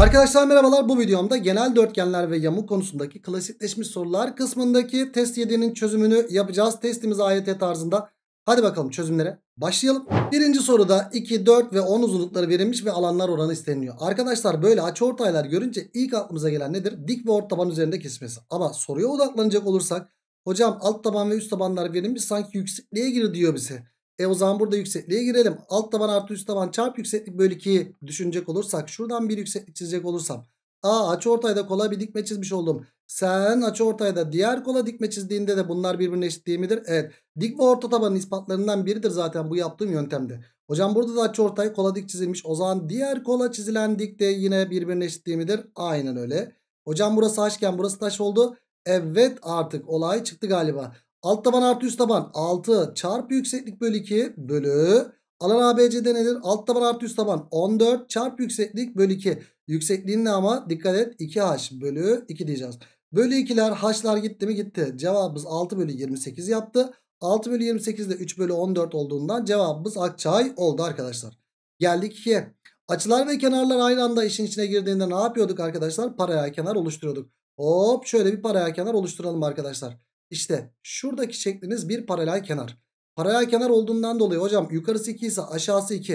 Arkadaşlar merhabalar bu videomda genel dörtgenler ve yamuk konusundaki klasikleşmiş sorular kısmındaki test 7'nin çözümünü yapacağız. Testimiz AYT tarzında. Hadi bakalım çözümlere başlayalım. Birinci soruda 2, 4 ve 10 uzunlukları verilmiş ve alanlar oranı isteniyor. Arkadaşlar böyle açıortaylar görünce ilk aklımıza gelen nedir? Dik ve ort taban üzerinde kesmesi. Ama soruya odaklanacak olursak hocam alt taban ve üst tabanlar verilmiş sanki yüksekliğe giriyor diyor bize. E o zaman burada yüksekliğe girelim. Alt taban artı üst taban çarp yükseklik bölü 2'yi düşünecek olursak. Şuradan bir yükseklik çizecek olursam. A açıortayda kola bir dikme çizmiş oldum. Sen ortayda diğer kola dikme çizdiğinde de bunlar birbirine eşit değil midir? Evet. Dikme orta tabanın ispatlarından biridir zaten bu yaptığım yöntemde. Hocam burada da ortay kola dik çizilmiş. O zaman diğer kola çizilen dik de yine birbirine eşit değil midir? Aynen öyle. Hocam burası haşken burası taş oldu. Evet artık olay çıktı galiba. Alt taban artı üst taban 6 çarpı yükseklik bölü 2 bölü alan ABC'de nedir? Alt taban artı üst taban 14 çarpı yükseklik bölü 2. Yüksekliğin ne ama dikkat et 2H bölü 2 diyeceğiz. Bölü 2'ler H'lar gitti mi gitti. Cevabımız 6 bölü 28 yaptı. 6 bölü 28 de 3 bölü 14 olduğundan cevabımız Akçay oldu arkadaşlar. Geldik 2'ye. Açılar ve kenarlar aynı anda işin içine girdiğinde ne yapıyorduk arkadaşlar? Paralel kenar oluşturuyorduk. Hop şöyle bir paralel kenar oluşturalım arkadaşlar. İşte şuradaki şekliniz bir paralel kenar. Paralel kenar olduğundan dolayı hocam yukarısı 2 ise aşağısı 2.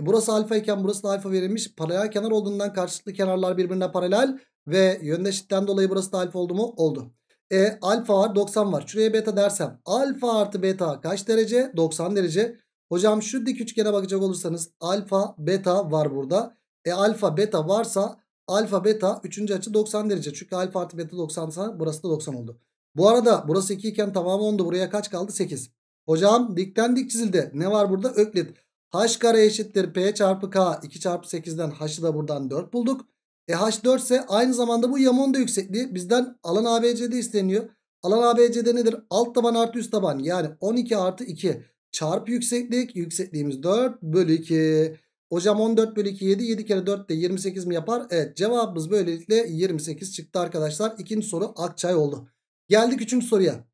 E burası alfa iken burası da alfa verilmiş. Paralel kenar olduğundan karşılıklı kenarlar birbirine paralel. Ve yöndeşlikten dolayı burası da alfa oldu mu? Oldu. E alfa var 90 var. Şuraya beta dersem alfa artı beta kaç derece? 90 derece. Hocam şu dik üçgene bakacak olursanız alfa beta var burada. E alfa beta varsa alfa beta 3. açı 90 derece. Çünkü alfa artı beta 90 ise burası da 90 oldu. Bu arada burası 2 iken tamamı 10'du. Buraya kaç kaldı? 8. Hocam dikten dik çizildi. Ne var burada? Öklit. H kare eşittir P çarpı K. 2 çarpı 8'den H'ı da buradan 4 bulduk. E H 4 ise aynı zamanda bu Yamon da yüksekliği. Bizden alan ABC'de isteniyor. Alan ABC'de nedir? Alt taban artı üst taban. Yani 12 artı 2 çarpı yükseklik. Yüksekliğimiz 4 bölü 2. Hocam 14 bölü 2 7. 7 kere 4 de 28 mi yapar? Evet cevabımız böylelikle 28 çıktı arkadaşlar. İkinci soru Akçay oldu. Geldik 3. soruya.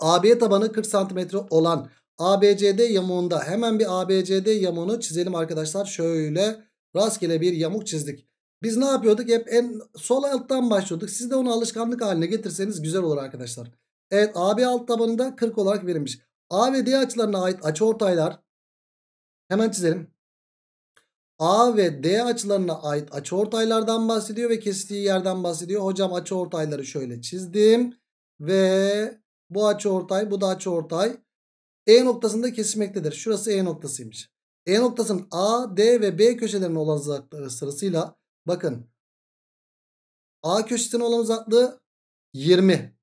AB tabanı 40 cm olan ABCD yamuğunda hemen bir ABCD yamuğunu çizelim arkadaşlar. Şöyle rastgele bir yamuk çizdik. Biz ne yapıyorduk? Hep en sol alttan başlıyorduk. Siz de onu alışkanlık haline getirseniz güzel olur arkadaşlar. Evet AB alt tabanında 40 olarak verilmiş. A ve D açılarına ait açıortaylar. Hemen çizelim. A ve D açılarına ait açıortaylardan bahsediyor ve kestiği yerden bahsediyor. Hocam açıortayları şöyle çizdim ve bu açıortay bu da açıortay E noktasında kesmektedir. Şurası E noktasıymış. E noktasının A, D ve B köşelerinin olan uzaklığı sırasıyla bakın A köşesinin olan uzaklığı 20.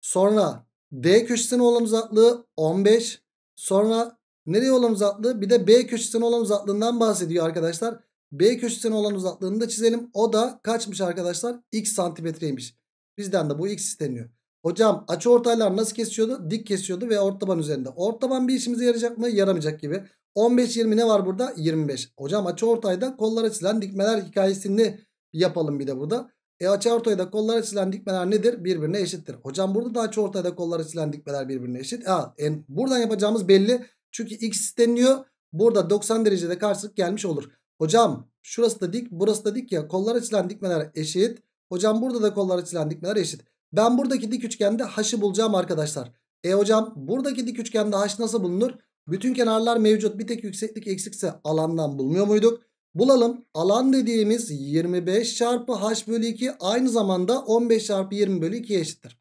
Sonra D köşesinin olan uzaklığı 15. Sonra Nereye olan uzaklığı? Bir de B köşesine olan uzaklığından bahsediyor arkadaşlar. B köşesine olan uzaklığını da çizelim. O da kaçmış arkadaşlar? X santimetreymiş. Bizden de bu X isteniyor. Hocam açı ortaylar nasıl kesiyordu? Dik kesiyordu ve orta taban üzerinde. Orta taban bir işimize yarayacak mı? Yaramayacak gibi. 15-20 ne var burada? 25. Hocam açı ortayda kollara çizilen dikmeler hikayesini yapalım bir de burada. E açı ortayda kollara çizilen dikmeler nedir? Birbirine eşittir. Hocam burada da açı ortayda kollara çizilen dikmeler birbirine eşit. Ha, en, buradan yapacağımız belli. Çünkü x isteniyor. Burada 90 derecede karşılık gelmiş olur. Hocam şurası da dik burası da dik ya kollar açılan dikmeler eşit. Hocam burada da kollar açılan dikmeler eşit. Ben buradaki dik üçgende h'ı bulacağım arkadaşlar. E hocam buradaki dik üçgende h nasıl bulunur? Bütün kenarlar mevcut bir tek yükseklik eksikse alandan bulmuyor muyduk? Bulalım alan dediğimiz 25 çarpı h bölü 2 aynı zamanda 15 çarpı 20 bölü 2 eşittir.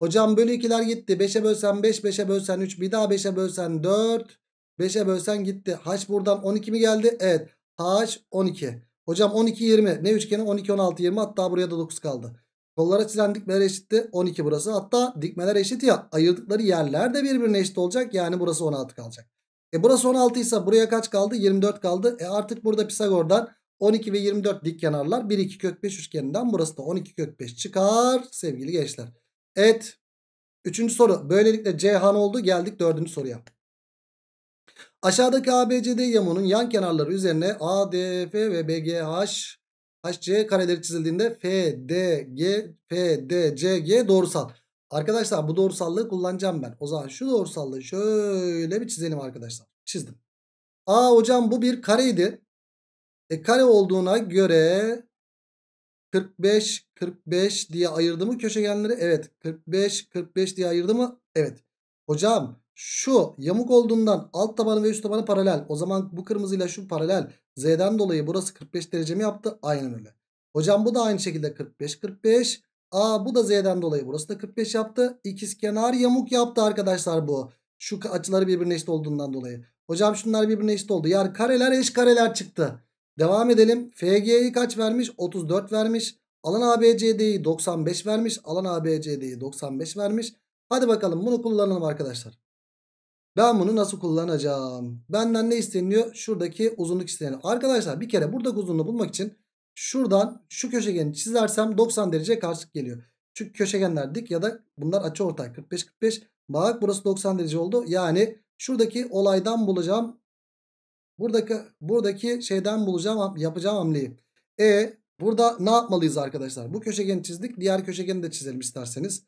Hocam bölü 2'ler gitti. 5'e bölsen 5, 5'e bölsen 3, bir daha 5'e bölsen 4. 5'e bölsen gitti. H buradan 12 mi geldi? Evet. H 12. Hocam 12 20. Ne üçgeni? 12 16 20. Hatta buraya da 9 kaldı. Kollara çizen dikmeler eşitti. 12 burası. Hatta dikmeler eşit ya. Ayırdıkları yerler de birbirine eşit olacak. Yani burası 16 kalacak. E burası 16 ise buraya kaç kaldı? 24 kaldı. E artık burada Pisagor'dan 12 ve 24 dik kenarlar. 1 2 kök 5 üçgeninden burası da 12 kök 5 çıkar sevgili gençler. Evet. Üçüncü soru. Böylelikle Cihan oldu. Geldik dördüncü soruya. Aşağıdaki ABCD yamuğunun yan kenarları üzerine ADF ve BGH HC kareleri çizildiğinde FDG FDCG doğrusal. Arkadaşlar bu doğrusallığı kullanacağım ben. O zaman şu doğrusallığı şöyle bir çizelim arkadaşlar. Çizdim. A hocam bu bir kareydi. E kare olduğuna göre 45 45 diye ayırdı mı köşegenleri? Evet. 45 45 diye ayırdı mı? Evet. Hocam şu yamuk olduğundan alt tabanı ve üst tabanı paralel. O zaman bu kırmızıyla şu paralel. Z'den dolayı burası 45 derece mi yaptı? Aynen öyle. Hocam bu da aynı şekilde 45 45. A bu da Z'den dolayı burası da 45 yaptı. İkizkenar yamuk yaptı arkadaşlar bu. Şu açıları birbirine eşit olduğundan dolayı. Hocam şunlar birbirine eşit oldu. Yani kareler eş kareler çıktı. Devam edelim. FG'yi kaç vermiş? 34 vermiş. Alan ABCD'yi 95 vermiş. Alan ABCD'yi 95 vermiş. Hadi bakalım bunu kullanalım arkadaşlar. Ben bunu nasıl kullanacağım? Benden ne isteniyor? Şuradaki uzunluk isteniyor. Arkadaşlar bir kere buradaki uzunluğu bulmak için şuradan şu köşegeni çizersem 90 derece karşılık geliyor. Çünkü köşegenler dik ya da bunlar açı ortak 45-45. Bak burası 90 derece oldu. Yani şuradaki olaydan bulacağım Buradaki buradaki şeyden bulacağım yapacağım hamleyi. E burada ne yapmalıyız arkadaşlar? Bu köşegeni çizdik. Diğer köşegeni de çizelim isterseniz.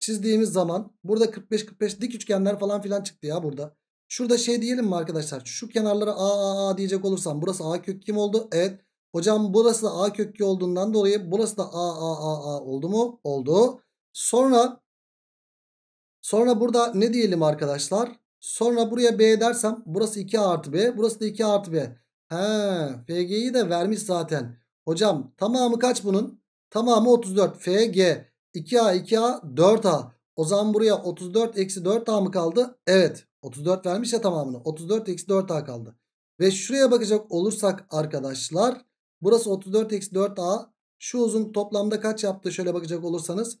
Çizdiğimiz zaman burada 45-45 dik üçgenler falan filan çıktı ya burada. Şurada şey diyelim mi arkadaşlar? Şu kenarlara a a a diyecek olursam burası a kök kim oldu? Evet. Hocam burası da a kök olduğundan dolayı burası da a a a a oldu mu? Oldu. Sonra sonra burada ne diyelim arkadaşlar? Sonra buraya B dersem burası 2 artı B. Burası da 2 artı B. He, FG'yi de vermiş zaten. Hocam tamamı kaç bunun? Tamamı 34. FG 2A 2A 4A. O zaman buraya 34 eksi 4A mı kaldı? Evet. 34 vermiş ya tamamını. 34 eksi 4A kaldı. Ve şuraya bakacak olursak arkadaşlar. Burası 34 eksi 4A. Şu uzun toplamda kaç yaptı? Şöyle bakacak olursanız.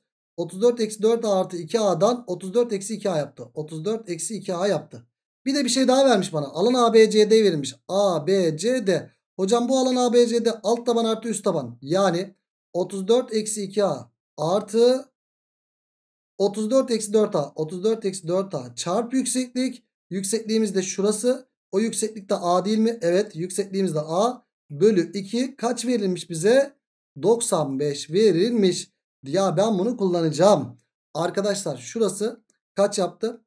34 eksi 4 a artı 2A'dan 34 eksi 2A yaptı. 34 eksi 2A yaptı. Bir de bir şey daha vermiş bana. Alan ABCD verilmiş. ABCD. Hocam bu alan ABCD alt taban artı üst taban. Yani 34 eksi 2A artı 34 eksi 4A. 34 eksi 4A çarp yükseklik. Yüksekliğimiz de şurası. O yükseklik de A değil mi? Evet yüksekliğimiz de A. Bölü 2 kaç verilmiş bize? 95 verilmiş. Ya ben bunu kullanacağım. Arkadaşlar şurası kaç yaptı?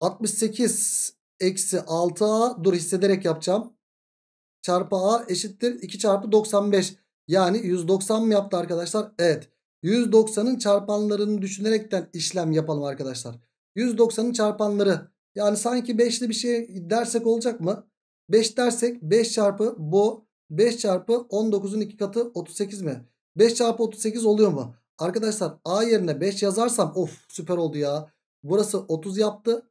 68 eksi 6a dur hissederek yapacağım. Çarpı a eşittir 2 çarpı 95. Yani 190 mı yaptı arkadaşlar? Evet. 190'ın çarpanlarını düşünerekten işlem yapalım arkadaşlar. 190'ın çarpanları yani sanki 5'li bir şey dersek olacak mı? 5 dersek 5 çarpı bu 5 çarpı 19'un 2 katı 38 mi? 5 çarpı 38 oluyor mu? Arkadaşlar A yerine 5 yazarsam of süper oldu ya. Burası 30 yaptı.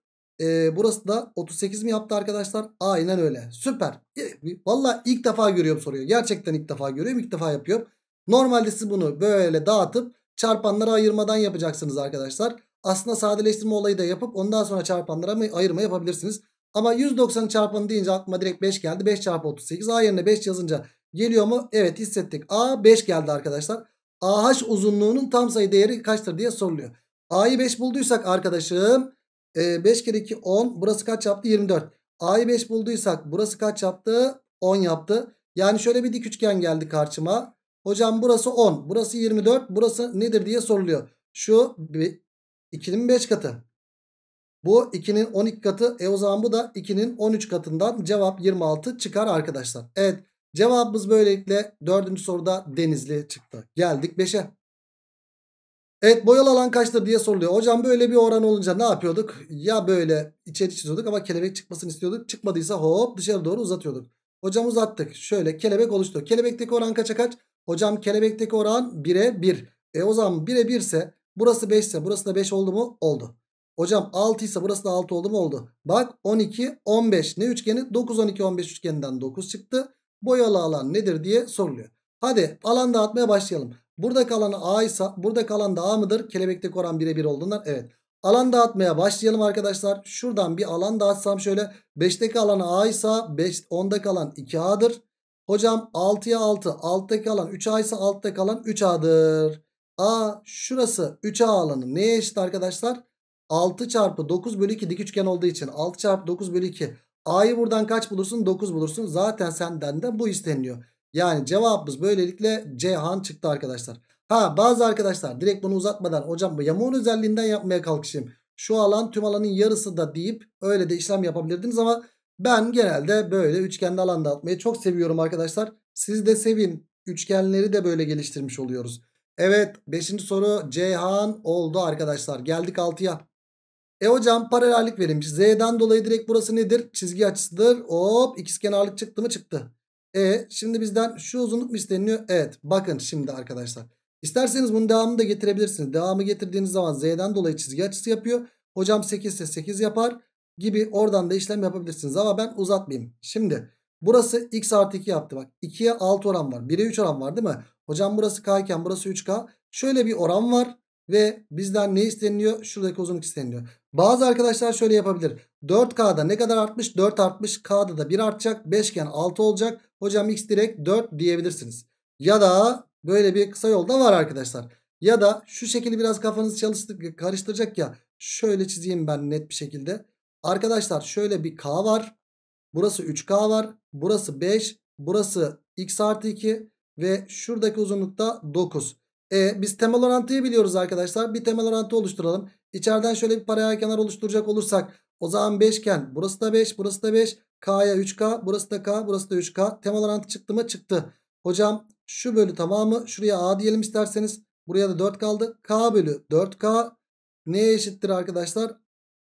Ee, burası da 38 mi yaptı arkadaşlar? Aynen öyle. Süper. Ee, Valla ilk defa görüyorum soruyor. Gerçekten ilk defa görüyorum. ilk defa yapıyorum. Normalde siz bunu böyle dağıtıp çarpanlara ayırmadan yapacaksınız arkadaşlar. Aslında sadeleştirme olayı da yapıp ondan sonra çarpanlara ayırma yapabilirsiniz. Ama 190 çarpanı deyince aklıma direkt 5 geldi. 5 çarpı 38. A yerine 5 yazınca geliyor mu? Evet hissettik. A 5 geldi arkadaşlar. AH uzunluğunun tam sayı değeri kaçtır diye soruluyor. A'yı 5 bulduysak arkadaşım 5 e, kere 2 10 burası kaç yaptı 24. A'yı 5 bulduysak burası kaç yaptı 10 yaptı. Yani şöyle bir dik üçgen geldi karşıma. Hocam burası 10 burası 24 burası nedir diye soruluyor. Şu 2'nin 5 katı. Bu 2'nin 12 katı. E o zaman bu da 2'nin 13 katından cevap 26 çıkar arkadaşlar. Evet. Cevabımız böylelikle dördüncü soruda Denizli çıktı. Geldik 5'e. Evet boyalı alan kaçtır diye soruluyor. Hocam böyle bir oran olunca ne yapıyorduk? Ya böyle içeri çiziyorduk ama kelebek çıkmasını istiyorduk. Çıkmadıysa hop dışarı doğru uzatıyorduk. Hocam uzattık. Şöyle kelebek oluştu. Kelebekteki oran kaça kaç? Hocam kelebekteki oran 1'e 1. Bir. E o zaman 1'e 1 ise burası 5 ise burası da 5 oldu mu? Oldu. Hocam 6 ise burası da 6 oldu mu? Oldu. Bak 12, 15 ne üçgeni? 9, 12, 15 üçgeninden 9 çıktı boyalı alan nedir diye soruluyor. Hadi alan dağıtmaya başlayalım. Buradaki alan A ise buradaki alan da A mıdır? Kelebekte oran birebir olduğundan evet. Alan dağıtmaya başlayalım arkadaşlar. Şuradan bir alan dağıtsam şöyle. 5'teki alan A ise 5, 10'daki alan 2A'dır. Hocam 6'ya 6. Alttaki alan 3A ise alttaki alan 3A'dır. A şurası 3A alanı neye eşit arkadaşlar? 6 çarpı 9 bölü 2 dik üçgen olduğu için 6 çarpı 9 bölü 2 A'yı buradan kaç bulursun? 9 bulursun. Zaten senden de bu isteniyor. Yani cevabımız böylelikle Cihan çıktı arkadaşlar. Ha bazı arkadaşlar direkt bunu uzatmadan hocam bu yamuğun özelliğinden yapmaya kalkışayım. Şu alan tüm alanın yarısı da deyip öyle de işlem yapabilirdiniz ama ben genelde böyle üçgenli alanda atmayı çok seviyorum arkadaşlar. Siz de sevin. Üçgenleri de böyle geliştirmiş oluyoruz. Evet 5. soru Ceyhan oldu arkadaşlar. Geldik 6'ya. E hocam paralellik verilmiş. Z'den dolayı direkt burası nedir? Çizgi açısıdır. Hop ikizkenarlık çıktı mı çıktı. E şimdi bizden şu uzunluk mu isteniyor? Evet bakın şimdi arkadaşlar. İsterseniz bunun devamını da getirebilirsiniz. Devamı getirdiğiniz zaman Z'den dolayı çizgi açısı yapıyor. Hocam 8 ise 8 yapar gibi oradan da işlem yapabilirsiniz. Ama ben uzatmayayım. Şimdi burası x artı 2 yaptı. Bak 2'ye 6 oran var. 1'e 3 oran var değil mi? Hocam burası k iken burası 3k. Şöyle bir oran var. Ve bizden ne isteniyor? Şuradaki uzunluk isteniyor. Bazı arkadaşlar şöyle yapabilir. 4K'da ne kadar artmış? 4 artmış. K'da da 1 artacak. 5 iken 6 olacak. Hocam x direkt 4 diyebilirsiniz. Ya da böyle bir kısa yolda var arkadaşlar. Ya da şu şekilde biraz kafanız çalıştı, karıştıracak ya. Şöyle çizeyim ben net bir şekilde. Arkadaşlar şöyle bir K var. Burası 3K var. Burası 5. Burası x artı 2. Ve şuradaki uzunlukta 9. E, biz temel orantıyı biliyoruz arkadaşlar. Bir temel orantı oluşturalım. İçeriden şöyle bir paralel kenar oluşturacak olursak o zaman beşgen burası da 5 burası da 5 K'ya 3K burası da K burası da 3K temel orantı çıktı mı çıktı. Hocam şu bölü tamamı şuraya A diyelim isterseniz buraya da 4 kaldı. K bölü 4K neye eşittir arkadaşlar?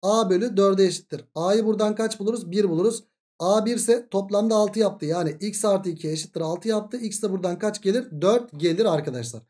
A bölü 4'e eşittir. A'yı buradan kaç buluruz? 1 buluruz. A 1 ise toplamda 6 yaptı. Yani x artı 2 eşittir 6 yaptı. X de buradan kaç gelir? 4 gelir arkadaşlar.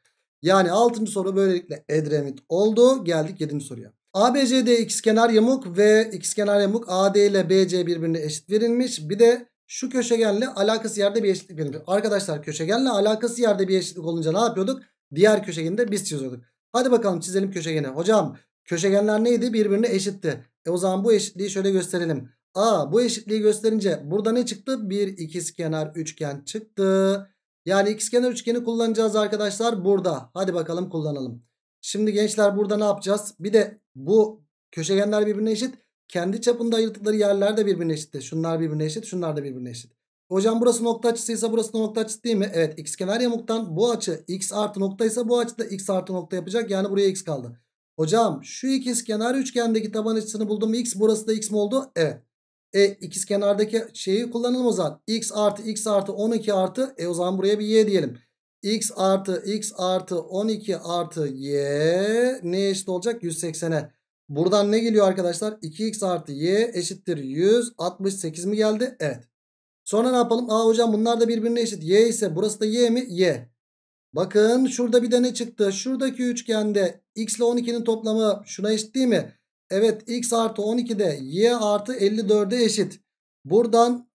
Yani 6. soru böylelikle Edremit oldu. Geldik 7. soruya. ABCD ikizkenar yamuk ve ikizkenar yamuk AD ile BC birbirine eşit verilmiş. Bir de şu köşegenle alakası yerde bir eşitlik verilmiş. Arkadaşlar köşegenle alakası yerde bir eşitlik olunca ne yapıyorduk? Diğer köşegeni de biz çiziyorduk. Hadi bakalım çizelim köşegeni. Hocam köşegenler neydi? Birbirine eşitti. E o zaman bu eşitliği şöyle gösterelim. A bu eşitliği gösterince burada ne çıktı? Bir ikizkenar üçgen çıktı. Yani xkenar üçgeni kullanacağız arkadaşlar burada. Hadi bakalım kullanalım. Şimdi gençler burada ne yapacağız? Bir de bu köşegenler birbirine eşit. Kendi çapında ayırdıkları yerler de birbirine eşit. Şunlar birbirine eşit. Şunlar da birbirine eşit. Hocam burası nokta açısıysa burası da nokta açısı değil mi? Evet x kenar yamuktan bu açı x artı nokta ise bu açı da x artı nokta yapacak. Yani buraya x kaldı. Hocam şu ikiz kenar üçgendeki taban açısını buldum. X burası da x mi oldu? Evet. E ikiz kenardaki şeyi kullanalım o zaman. X artı x artı 12 artı. E o zaman buraya bir y diyelim. X artı x artı 12 artı y ne eşit olacak? 180'e. Buradan ne geliyor arkadaşlar? 2x artı y eşittir 168 mi geldi? Evet. Sonra ne yapalım? Aa hocam bunlar da birbirine eşit. Y ise burası da y mi? Y. Bakın şurada bir de ne çıktı? Şuradaki üçgende x ile 12'nin toplamı şuna eşit değil mi? Evet x artı 12'de y artı 54'e eşit. Buradan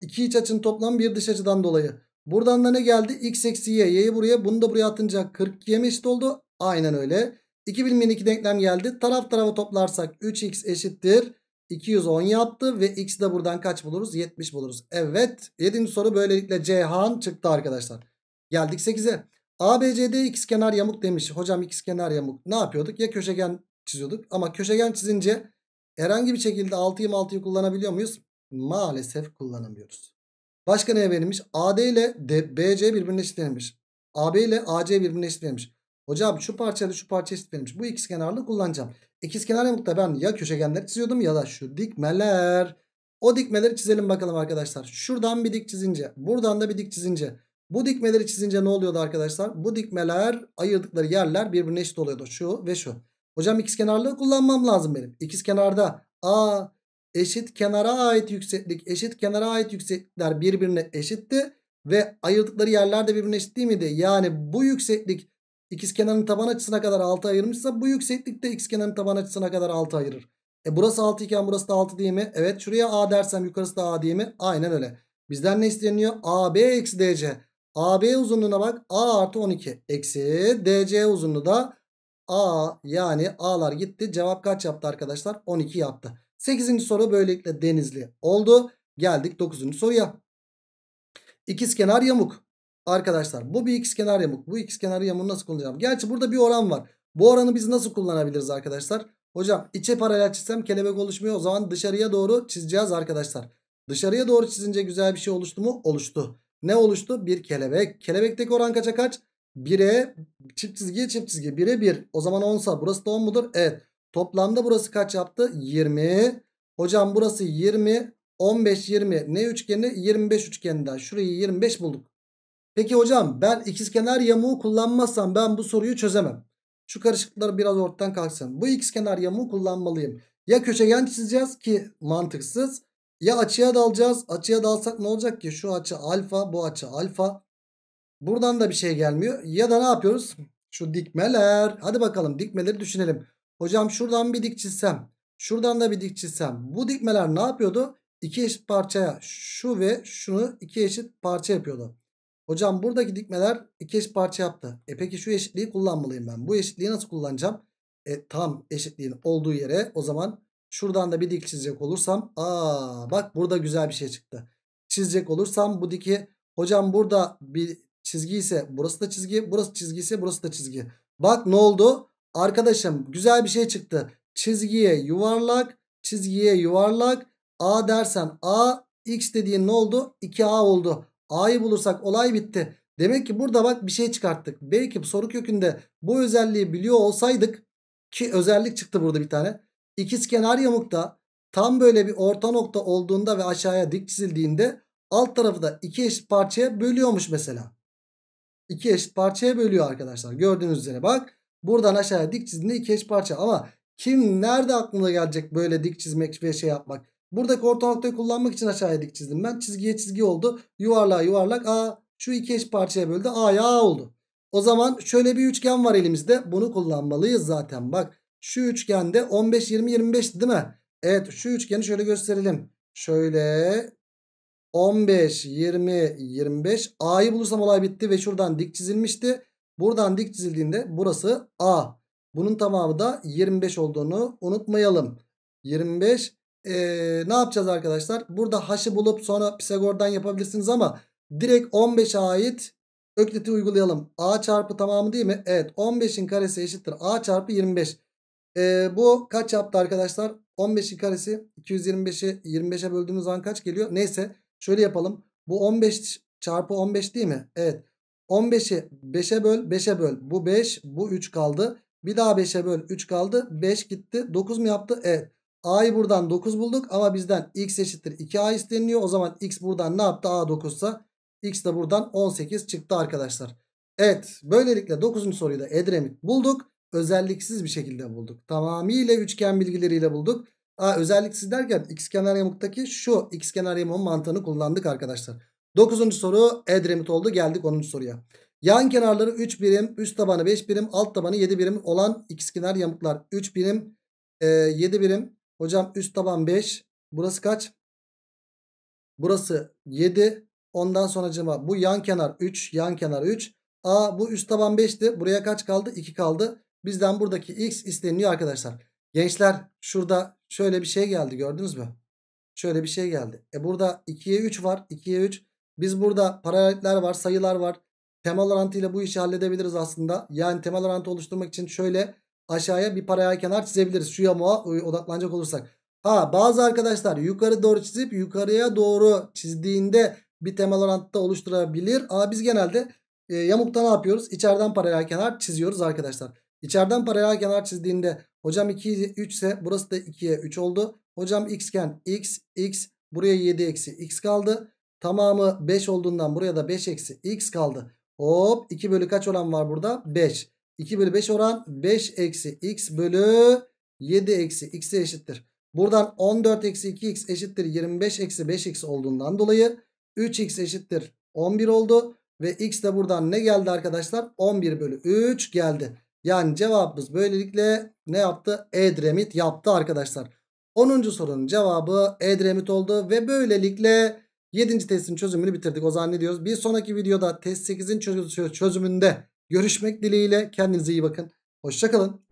iki iç açının toplam bir dış açıdan dolayı. Buradan da ne geldi? x eksi y. Y'yi buraya bunu da buraya atınca 42'ye mi eşit oldu? Aynen öyle. 2 bilmeyen 2 denklem geldi. Taraf tarafa toplarsak 3x eşittir. 210 yaptı ve x de buradan kaç buluruz? 70 buluruz. Evet 7. soru böylelikle Cihan çıktı arkadaşlar. Geldik 8'e. ABCD x kenar yamuk demiş. Hocam x kenar yamuk ne yapıyorduk? Ya köşegen çiziyorduk. Ama köşegen çizince herhangi bir şekilde 6'yı 6'yı kullanabiliyor muyuz? Maalesef kullanamıyoruz. Başka ne verilmiş? AD ile BC birbirine eşitlenmiş, AB ile AC birbirine eşitlenmiş. Hocam şu parçayla şu parça eşitlenmiş. Bu ikiz kenarlı kullanacağım. İkiz İkizkenar yamukta ben ya köşegenleri çiziyordum ya da şu dikmeler. O dikmeleri çizelim bakalım arkadaşlar. Şuradan bir dik çizince, buradan da bir dik çizince. Bu dikmeleri çizince ne oluyordu arkadaşlar? Bu dikmeler ayırdıkları yerler birbirine eşit oluyordu. Şu ve şu. Hocam x kenarlığı kullanmam lazım benim. X kenarda a eşit kenara ait yükseklik eşit kenara ait yükseklikler birbirine eşitti. Ve ayırdıkları yerler de birbirine eşit değil miydi? Yani bu yükseklik ikiz kenarın taban açısına kadar 6 ayırmışsa bu yükseklik de x kenarın taban açısına kadar 6 ayırır. E burası 6 iken burası da 6 değil mi? Evet şuraya a dersem yukarısı da a değil mi? Aynen öyle. Bizden ne isteniyor? AB eksi DC. AB uzunluğuna bak. A artı 12 eksi DC uzunluğu da A yani A'lar gitti. Cevap kaç yaptı arkadaşlar? 12 yaptı. 8. soru böylelikle denizli oldu. Geldik 9. soruya. İkizkenar yamuk. Arkadaşlar bu bir ikizkenar yamuk. Bu ikizkenar yamuğu nasıl kullanacağım? Gerçi burada bir oran var. Bu oranı biz nasıl kullanabiliriz arkadaşlar? Hocam içe paralel çizsem kelebek oluşmuyor. O zaman dışarıya doğru çizeceğiz arkadaşlar. Dışarıya doğru çizince güzel bir şey oluştu mu? Oluştu. Ne oluştu? Bir kelebek. Kelebekteki oran kaça kaç? 1'e çift çizgiye çift çizgi 1'e 1. O zaman 10 burası da 10 mudur? Evet. Toplamda burası kaç yaptı? 20. Hocam burası 20. 15 20 ne üçgeni? 25 üçgeninden. Şurayı 25 bulduk. Peki hocam ben ikizkenar yamuğu kullanmazsam ben bu soruyu çözemem. Şu karışıklıklar biraz ortadan kalksın. Bu ikizkenar yamuğu kullanmalıyım. Ya köşegen çizeceğiz ki mantıksız. Ya açıya dalacağız. Açıya dalsak ne olacak ki? Şu açı alfa bu açı alfa. Buradan da bir şey gelmiyor. Ya da ne yapıyoruz? Şu dikmeler. Hadi bakalım dikmeleri düşünelim. Hocam şuradan bir dik çizsem. Şuradan da bir dik çizsem. Bu dikmeler ne yapıyordu? İki eşit parçaya şu ve şunu iki eşit parça yapıyordu. Hocam buradaki dikmeler iki eşit parça yaptı. E peki şu eşitliği kullanmalıyım ben. Bu eşitliği nasıl kullanacağım? E tam eşitliğin olduğu yere o zaman şuradan da bir dik çizecek olursam. Aa bak burada güzel bir şey çıktı. Çizecek olursam bu diki hocam burada bir çizgi ise burası da çizgi. Burası çizgi ise burası da çizgi. Bak ne oldu? Arkadaşım güzel bir şey çıktı. Çizgiye yuvarlak. Çizgiye yuvarlak. A dersen A. X dediğin ne oldu? 2A oldu. A'yı bulursak olay bitti. Demek ki burada bak bir şey çıkarttık. Belki soru kökünde bu özelliği biliyor olsaydık ki özellik çıktı burada bir tane. İkizkenar yamukta tam böyle bir orta nokta olduğunda ve aşağıya dik çizildiğinde alt tarafı da iki eşit parçaya bölüyormuş mesela. 2 eşit parçaya bölüyor arkadaşlar. Gördüğünüz üzere bak. Buradan aşağıya dik çizdiğinde iki eşit parça. Ama kim nerede aklına gelecek böyle dik çizmek ve şey yapmak. Buradaki orta noktayı kullanmak için aşağıya dik çizdim ben. Çizgiye çizgi oldu. Yuvarlağa yuvarlak. A şu iki eş parçaya böldü. A'ya A oldu. O zaman şöyle bir üçgen var elimizde. Bunu kullanmalıyız zaten. Bak şu üçgende 15, 20, 25 değil mi? Evet şu üçgeni şöyle gösterelim. Şöyle 15, 20, 25. A'yı bulursam olay bitti ve şuradan dik çizilmişti. Buradan dik çizildiğinde burası A. Bunun tamamı da 25 olduğunu unutmayalım. 25. Ee, ne yapacağız arkadaşlar? Burada h'ı bulup sonra Pisagor'dan yapabilirsiniz ama direkt 15'e ait ökleti uygulayalım. A çarpı tamamı değil mi? Evet 15'in karesi eşittir. A çarpı 25. Ee, bu kaç yaptı arkadaşlar? 15'in karesi 225'i 25'e böldüğümüz an kaç geliyor? Neyse Şöyle yapalım. Bu 15 çarpı 15 değil mi? Evet. 15'i 5'e böl 5'e böl. Bu 5 bu 3 kaldı. Bir daha 5'e böl 3 kaldı. 5 gitti. 9 mu yaptı? Evet. A'yı buradan 9 bulduk ama bizden x eşittir 2A isteniliyor. O zaman x buradan ne yaptı? A 9 ise x de buradan 18 çıktı arkadaşlar. Evet böylelikle 9. soruyu da Edremit bulduk. Özelliksiz bir şekilde bulduk. Tamamıyla üçgen bilgileriyle bulduk. A özelliksiz derken x kenar yamuktaki şu x kenar yamuğun mantığını kullandık arkadaşlar. 9. soru Edremit oldu. Geldik 10. soruya. Yan kenarları 3 birim, üst tabanı 5 birim, alt tabanı 7 birim olan x kenar yamuklar 3 birim, e, 7 birim. Hocam üst taban 5. Burası kaç? Burası 7. Ondan sonra cema bu yan kenar 3, yan kenar 3. A bu üst taban 5'ti. Buraya kaç kaldı? 2 kaldı. Bizden buradaki x isteniyor arkadaşlar. Gençler şurada Şöyle bir şey geldi gördünüz mü? Şöyle bir şey geldi. E burada 2'ye 3 var. 2'ye 3. Biz burada paraleller var, sayılar var. Temel orantıyla bu işi halledebiliriz aslında. Yani temel orantı oluşturmak için şöyle aşağıya bir paralel kenar çizebiliriz. Şu yamuğa e, odaklanacak olursak. Ha bazı arkadaşlar yukarı doğru çizip yukarıya doğru çizdiğinde bir temel orantıda oluşturabilir. Ama biz genelde e, yamukta ne yapıyoruz? İçeriden paralel kenar çiziyoruz arkadaşlar. İçeriden paralel kenar çizdiğinde hocam 2 3 ise burası da 2'ye 3 oldu. Hocam xken x x buraya 7 eksi x kaldı. Tamamı 5 olduğundan buraya da 5 eksi x kaldı. Hop 2 bölü kaç oran var burada? 5. 2 bölü 5 oran 5 eksi x bölü 7 eksi x'e eşittir. Buradan 14 eksi 2x eşittir 25 eksi 5 x olduğundan dolayı 3x eşittir 11 oldu. Ve x de buradan ne geldi arkadaşlar? 11 bölü 3 geldi. Yani cevabımız böylelikle ne yaptı? Edremit yaptı arkadaşlar. 10. sorunun cevabı Edremit oldu ve böylelikle 7. testin çözümünü bitirdik. O zaman ne diyoruz? Bir sonraki videoda test 8'in çözümünde görüşmek dileğiyle. Kendinize iyi bakın. Hoşçakalın.